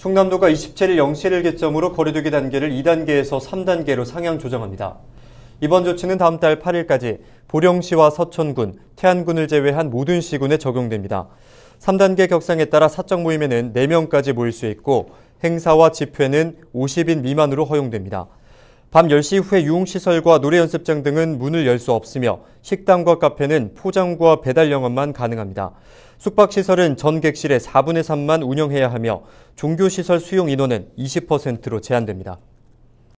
충남도가 27일 0시를 기점으로 거리두기 단계를 2단계에서 3단계로 상향 조정합니다. 이번 조치는 다음 달 8일까지 보령시와 서천군, 태안군을 제외한 모든 시군에 적용됩니다. 3단계 격상에 따라 사적 모임에는 4명까지 모일 수 있고 행사와 집회는 50인 미만으로 허용됩니다. 밤 10시 이 후에 유흥시설과 노래연습장 등은 문을 열 수 없으며 식당과 카페는 포장과 배달 영업만 가능합니다. 숙박시설은 전 객실의 4분의 3만 운영해야 하며 종교시설 수용 인원은 20%로 제한됩니다.